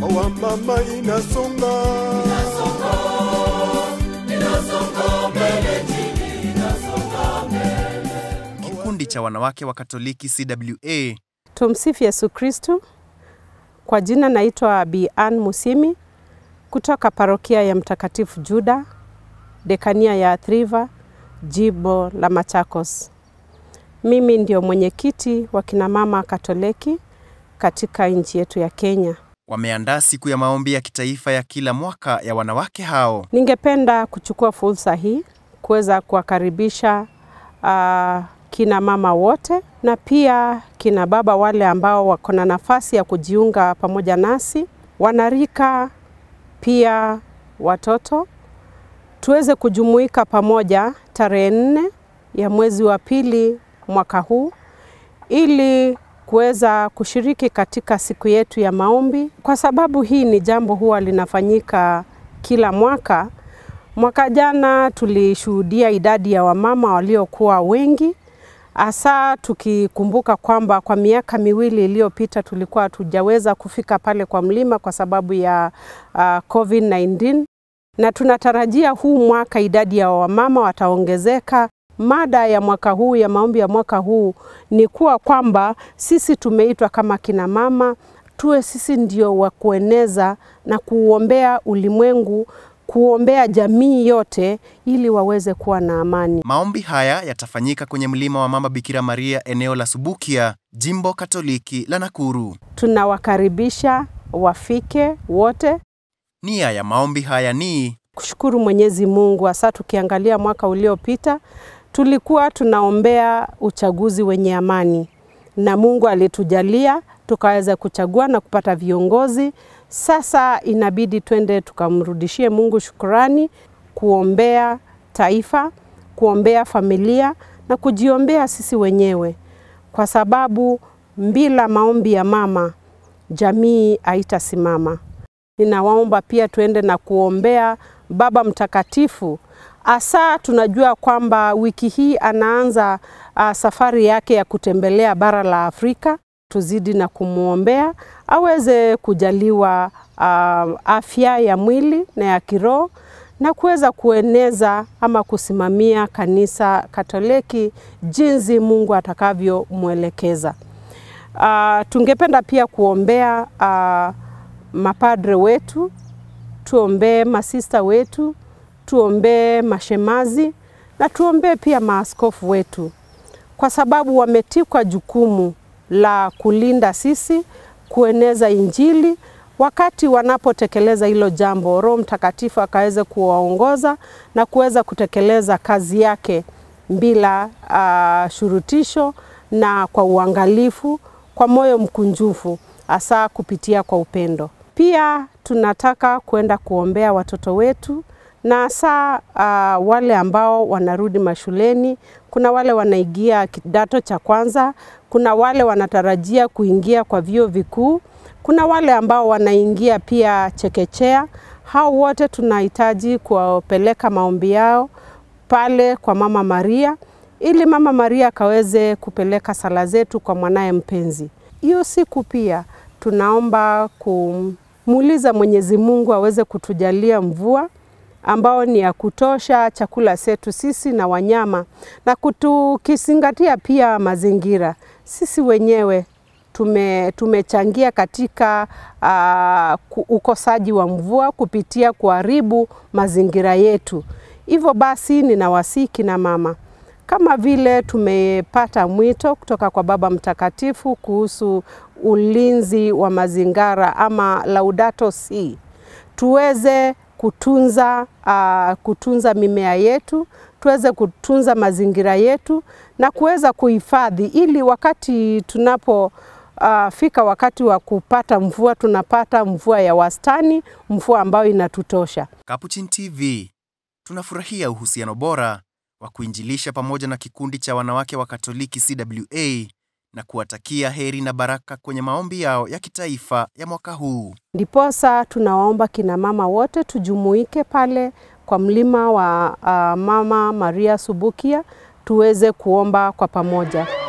mama inasonga, Kikundi cha wanawake wa Katoliki CWA. Tumsifu Yesu Kristu. Kwa jina naitwa bian Musimi kutoka parokia ya Mtakatifu Juda, dekania ya Athriva, jibo la Machakos. Mimi ndio mwenyekiti wa kinamama Katoliki katika nchi yetu ya Kenya wameandaa siku ya maombi ya kitaifa ya kila mwaka ya wanawake hao. Ningependa kuchukua fursa hii kuweza kuwakaribisha uh, kina mama wote na pia kina baba wale ambao wako na nafasi ya kujiunga pamoja nasi, wanarika pia watoto, tuweze kujumuika pamoja tarehe nne ya mwezi wa pili mwaka huu ili kuweza kushiriki katika siku yetu ya maombi, kwa sababu hii ni jambo huwa linafanyika kila mwaka. Mwaka jana tulishuhudia idadi ya wamama waliokuwa wengi, hasa tukikumbuka kwamba kwa miaka miwili iliyopita tulikuwa hatujaweza kufika pale kwa mlima kwa sababu ya uh, COVID-19 na tunatarajia huu mwaka idadi ya wamama wataongezeka Mada ya mwaka huu ya maombi ya mwaka huu ni kuwa kwamba sisi tumeitwa kama kina mama tuwe sisi ndio wa kueneza na kuuombea ulimwengu, kuombea jamii yote ili waweze kuwa na amani. Maombi haya yatafanyika kwenye mlima wa Mama Bikira Maria, eneo la Subukia, jimbo Katoliki la Nakuru. Tunawakaribisha wafike wote. Nia ya maombi haya ni kushukuru Mwenyezi Mungu, hasa tukiangalia mwaka uliopita Tulikuwa tunaombea uchaguzi wenye amani na Mungu alitujalia tukaweza kuchagua na kupata viongozi. Sasa inabidi twende tukamrudishie Mungu shukrani, kuombea taifa, kuombea familia na kujiombea sisi wenyewe, kwa sababu bila maombi ya mama jamii haitasimama. Ninawaomba pia tuende na kuombea Baba Mtakatifu Asa tunajua kwamba wiki hii anaanza uh, safari yake ya kutembelea bara la Afrika. Tuzidi na kumwombea aweze kujaliwa uh, afya ya mwili na ya kiroho na kuweza kueneza ama kusimamia kanisa Katoliki jinsi Mungu atakavyomwelekeza. Uh, ah, tungependa pia kuombea uh, mapadre wetu, tuombee masista wetu tuombee mashemazi na tuombee pia maaskofu wetu, kwa sababu wametikwa jukumu la kulinda sisi, kueneza Injili. Wakati wanapotekeleza hilo jambo, Roho Mtakatifu akaweze kuwaongoza na kuweza kutekeleza kazi yake bila uh, shurutisho na kwa uangalifu, kwa moyo mkunjufu, hasa kupitia kwa upendo. Pia tunataka kwenda kuombea watoto wetu na hasa uh, wale ambao wanarudi mashuleni. Kuna wale wanaingia kidato cha kwanza, kuna wale wanatarajia kuingia kwa vyuo vikuu, kuna wale ambao wanaingia pia chekechea. Hao wote tunahitaji kuwapeleka maombi yao pale kwa Mama Maria ili Mama Maria akaweze kupeleka sala zetu kwa mwanaye mpenzi. Hiyo siku pia tunaomba kumuuliza Mwenyezi Mungu aweze kutujalia mvua ambao ni ya kutosha chakula setu sisi na wanyama, na tukizingatia pia mazingira, sisi wenyewe tume, tumechangia katika uh, ukosaji wa mvua kupitia kuharibu mazingira yetu. Hivyo basi ninawasihi kina mama kama vile tumepata mwito kutoka kwa Baba Mtakatifu kuhusu ulinzi wa mazingara ama Laudato Si, tuweze kutunza, uh, kutunza mimea yetu, tuweze kutunza mazingira yetu na kuweza kuhifadhi ili wakati tunapo uh, fika wakati wa kupata mvua tunapata mvua ya wastani, mvua ambayo inatutosha. Kapuchin TV tunafurahia uhusiano bora wa kuinjilisha pamoja na kikundi cha wanawake wa Katoliki CWA na kuwatakia heri na baraka kwenye maombi yao ya kitaifa ya mwaka huu. Ndiposa tunawaomba kina mama wote tujumuike pale kwa mlima wa uh, Mama Maria Subukia tuweze kuomba kwa pamoja.